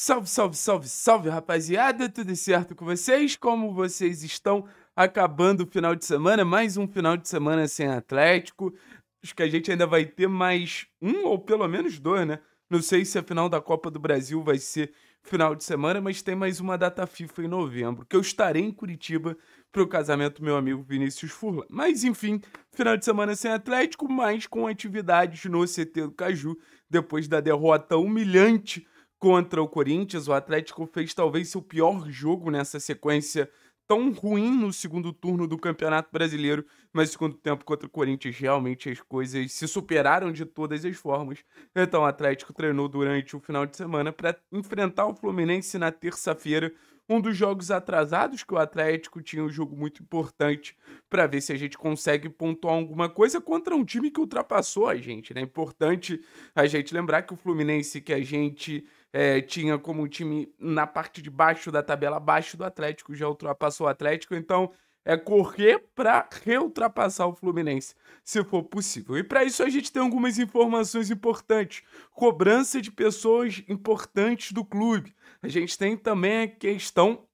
Salve, salve, salve, salve, rapaziada! Tudo certo com vocês? Como vocês estão acabando o final de semana? Mais um final de semana sem Atlético. Acho que a gente ainda vai ter mais um ou pelo menos dois, né? Não sei se a final da Copa do Brasil vai ser final de semana, mas tem mais uma data FIFA em novembro, que eu estarei em Curitiba para o casamento do meu amigo Vinícius Furla. Mas enfim, final de semana sem Atlético, mas com atividades no CT do Caju, depois da derrota humilhante Contra o Corinthians, o Atlético fez talvez seu pior jogo nessa sequência tão ruim no segundo turno do Campeonato Brasileiro, mas segundo tempo contra o Corinthians realmente as coisas se superaram de todas as formas. Então o Atlético treinou durante o final de semana para enfrentar o Fluminense na terça-feira, um dos jogos atrasados que o Atlético tinha um jogo muito importante para ver se a gente consegue pontuar alguma coisa contra um time que ultrapassou a gente, né? É importante a gente lembrar que o Fluminense que a gente é, tinha como time na parte de baixo da tabela, abaixo do Atlético, já ultrapassou o Atlético, então é correr para reultrapassar o Fluminense, se for possível. E para isso a gente tem algumas informações importantes. Cobrança de pessoas importantes do clube. A gente tem também a questão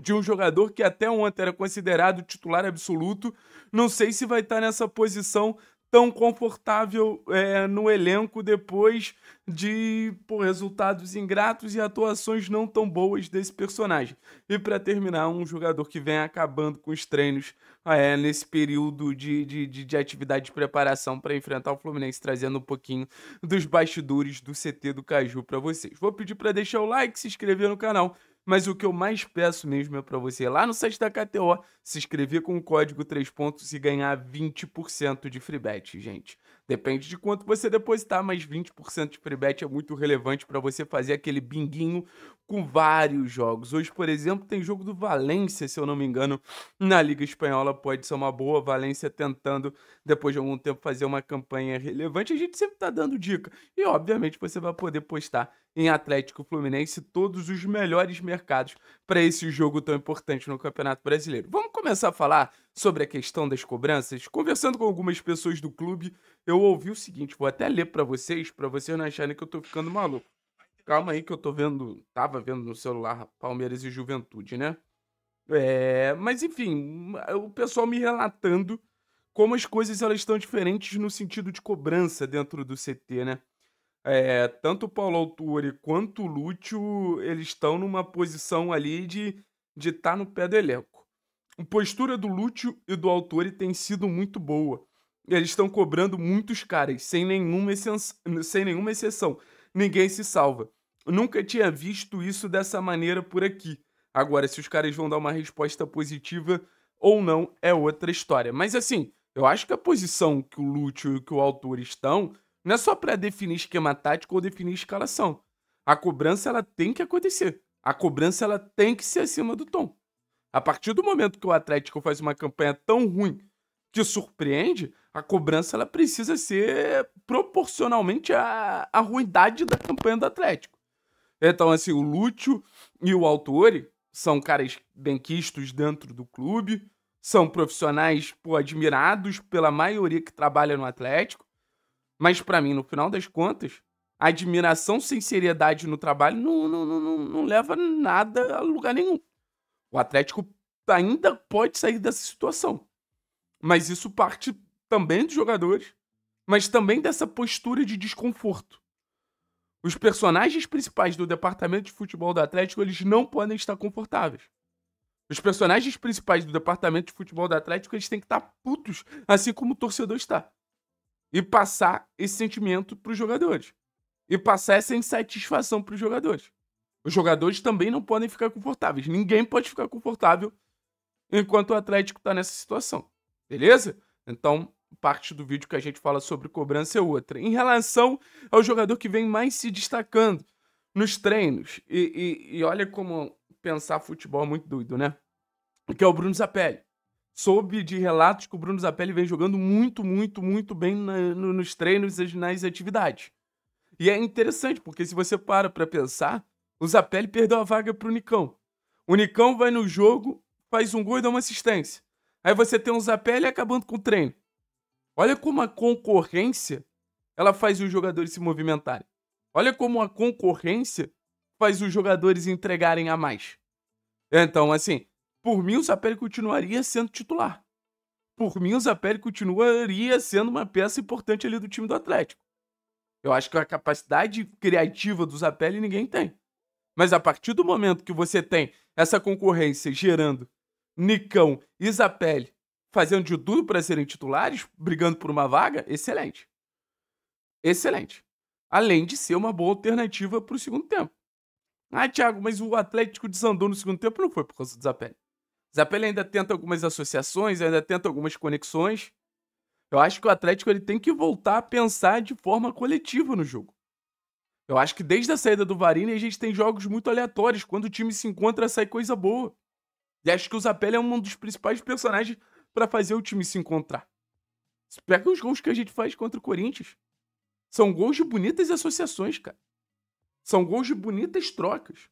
de um jogador que até ontem era considerado titular absoluto. Não sei se vai estar nessa posição tão confortável é, no elenco depois de resultados ingratos e atuações não tão boas desse personagem. E para terminar, um jogador que vem acabando com os treinos ah, é, nesse período de, de, de, de atividade de preparação para enfrentar o Fluminense, trazendo um pouquinho dos bastidores do CT do Caju para vocês. Vou pedir para deixar o like, se inscrever no canal mas o que eu mais peço mesmo é para você ir lá no site da KTO se inscrever com o código 3 pontos e ganhar 20% de free bet, gente. Depende de quanto você depositar, mas 20% de free bet é muito relevante para você fazer aquele binguinho com vários jogos. Hoje, por exemplo, tem jogo do Valência, se eu não me engano, na Liga Espanhola. Pode ser uma boa. Valência tentando, depois de algum tempo, fazer uma campanha relevante. A gente sempre está dando dica. E, obviamente, você vai poder postar em Atlético Fluminense todos os melhores mercados para esse jogo tão importante no Campeonato Brasileiro. Vamos começar a falar sobre a questão das cobranças? Conversando com algumas pessoas do clube, eu ouvi o seguinte, vou até ler para vocês, para vocês não acharem que eu estou ficando maluco. Calma aí que eu tô vendo, tava vendo no celular Palmeiras e Juventude, né? É, mas enfim, o pessoal me relatando como as coisas elas estão diferentes no sentido de cobrança dentro do CT, né? É, tanto o Paulo Autuori quanto o Lúcio, eles estão numa posição ali de de estar tá no pé do elenco. A postura do Lúcio e do Autori tem sido muito boa. Eles estão cobrando muitos caras, sem nenhuma, sem nenhuma exceção. Ninguém se salva. Eu nunca tinha visto isso dessa maneira por aqui. Agora, se os caras vão dar uma resposta positiva ou não, é outra história. Mas assim, eu acho que a posição que o Lúcio e que o autor estão não é só para definir esquema tático ou definir escalação. A cobrança ela tem que acontecer. A cobrança ela tem que ser acima do tom. A partir do momento que o Atlético faz uma campanha tão ruim que surpreende, a cobrança ela precisa ser proporcionalmente à, à ruindade da campanha do Atlético. Então, assim, o Lúcio e o Autori são caras benquistos dentro do clube, são profissionais pô, admirados pela maioria que trabalha no Atlético. Mas, para mim, no final das contas, admiração sem seriedade no trabalho não, não, não, não leva nada a lugar nenhum. O Atlético ainda pode sair dessa situação. Mas isso parte também dos jogadores, mas também dessa postura de desconforto. Os personagens principais do departamento de futebol do Atlético, eles não podem estar confortáveis. Os personagens principais do departamento de futebol do Atlético, eles têm que estar putos, assim como o torcedor está. E passar esse sentimento para os jogadores. E passar essa insatisfação para os jogadores. Os jogadores também não podem ficar confortáveis. Ninguém pode ficar confortável enquanto o Atlético está nessa situação. Beleza? Então, parte do vídeo que a gente fala sobre cobrança é outra. Em relação ao jogador que vem mais se destacando nos treinos, e, e, e olha como pensar futebol é muito doido, né? Que é o Bruno Zapelli. Soube de relatos que o Bruno Zapelli vem jogando muito, muito, muito bem na, no, nos treinos e nas atividades. E é interessante, porque se você para para pensar, o Zapelli perdeu a vaga pro Nicão. O Nicão vai no jogo, faz um gol e dá uma assistência. Aí você tem o Zapelli acabando com o treino. Olha como a concorrência ela faz os jogadores se movimentarem. Olha como a concorrência faz os jogadores entregarem a mais. Então, assim, por mim o Zapelli continuaria sendo titular. Por mim o Zapelli continuaria sendo uma peça importante ali do time do Atlético. Eu acho que a capacidade criativa do Zapelli ninguém tem. Mas a partir do momento que você tem essa concorrência gerando Nicão e Zapelli fazendo de tudo para serem titulares, brigando por uma vaga, excelente. Excelente. Além de ser uma boa alternativa para o segundo tempo. Ah, Thiago, mas o Atlético desandou no segundo tempo não foi por causa do Zapelli. Zapelli ainda tenta algumas associações, ainda tenta algumas conexões. Eu acho que o Atlético ele tem que voltar a pensar de forma coletiva no jogo. Eu acho que desde a saída do Varini a gente tem jogos muito aleatórios. Quando o time se encontra, sai coisa boa. E acho que o Zapelli é um dos principais personagens para fazer o time se encontrar. pega os gols que a gente faz contra o Corinthians. São gols de bonitas associações, cara. São gols de bonitas trocas.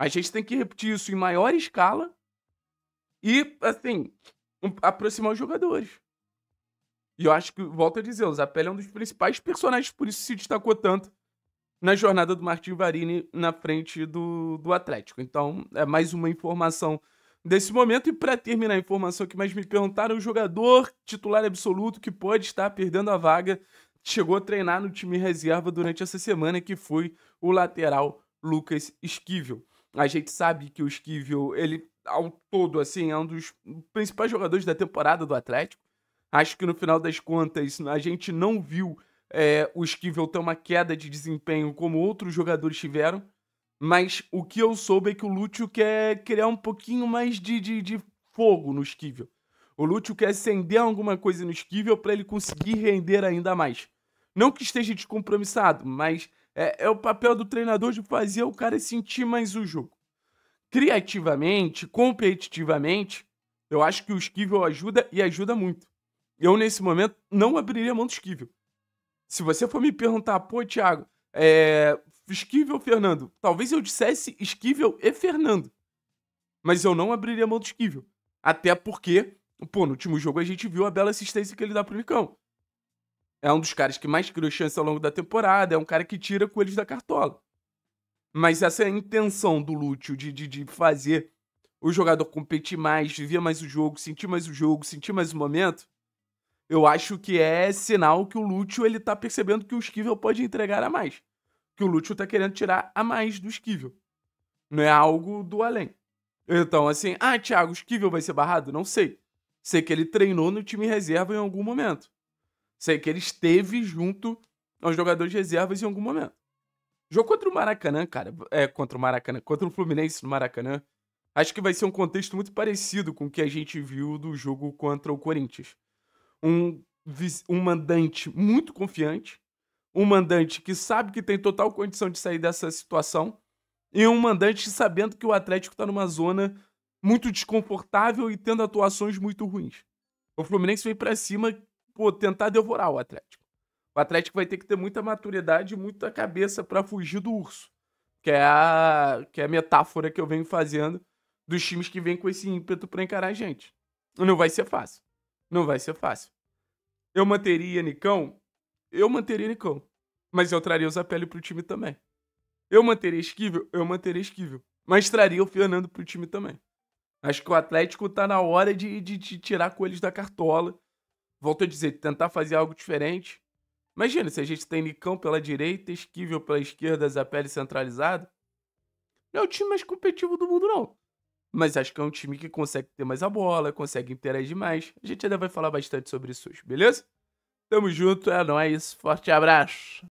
A gente tem que repetir isso em maior escala e, assim, aproximar os jogadores. E eu acho que, volto a dizer, o Zapelli é um dos principais personagens, por isso se destacou tanto na jornada do Martin Varini na frente do, do Atlético. Então, é mais uma informação desse momento. E para terminar a informação que mais me perguntaram, o jogador titular absoluto que pode estar perdendo a vaga chegou a treinar no time reserva durante essa semana, que foi o lateral Lucas Esquivel. A gente sabe que o Esquivel, ele ao todo, assim, é um dos principais jogadores da temporada do Atlético. Acho que no final das contas a gente não viu é, o Esquivel ter uma queda de desempenho como outros jogadores tiveram. Mas o que eu soube é que o Lúcio quer criar um pouquinho mais de, de, de fogo no esquivel. O Lúcio quer acender alguma coisa no esquivel para ele conseguir render ainda mais. Não que esteja descompromissado, mas é, é o papel do treinador de fazer o cara sentir mais o jogo. Criativamente, competitivamente, eu acho que o esquivel ajuda e ajuda muito. Eu, nesse momento, não abriria mão do esquivel. Se você for me perguntar, pô, Thiago, é, Esquivel, Fernando. Talvez eu dissesse Esquivel e Fernando. Mas eu não abriria mão do Esquivel. Até porque, pô, no último jogo a gente viu a bela assistência que ele dá pro Nicão. É um dos caras que mais criou chance ao longo da temporada, é um cara que tira coelhos da cartola. Mas essa é a intenção do Lúcio, de, de, de fazer o jogador competir mais, viver mais o jogo, sentir mais o jogo, sentir mais o momento eu acho que é sinal que o Lúcio ele tá percebendo que o Esquivel pode entregar a mais. Que o Lúcio tá querendo tirar a mais do Esquivel. Não é algo do além. Então, assim, ah, Thiago, o Esquivel vai ser barrado? Não sei. Sei que ele treinou no time reserva em algum momento. Sei que ele esteve junto aos jogadores reservas em algum momento. Jogo contra o Maracanã, cara. É, contra o Maracanã. Contra o Fluminense no Maracanã. Acho que vai ser um contexto muito parecido com o que a gente viu do jogo contra o Corinthians um, um mandante muito confiante, um mandante que sabe que tem total condição de sair dessa situação, e um mandante sabendo que o Atlético está numa zona muito desconfortável e tendo atuações muito ruins. O Fluminense vem para cima, pô, tentar devorar o Atlético. O Atlético vai ter que ter muita maturidade e muita cabeça para fugir do urso, que é, a, que é a metáfora que eu venho fazendo dos times que vêm com esse ímpeto para encarar a gente. Não vai ser fácil não vai ser fácil. Eu manteria Nicão? Eu manteria Nicão. Mas eu traria o Zapelli pro time também. Eu manteria Esquivel? Eu manteria Esquivel. Mas traria o Fernando pro time também. Acho que o Atlético tá na hora de, de, de tirar coelhos da cartola. Volto a dizer, tentar fazer algo diferente. Imagina se a gente tem Nicão pela direita, Esquivel pela esquerda, Zapelli centralizado. Não é o time mais competitivo do mundo, não mas acho que é um time que consegue ter mais a bola, consegue interagir mais. A gente ainda vai falar bastante sobre isso hoje, beleza? Tamo junto, é nóis, forte abraço!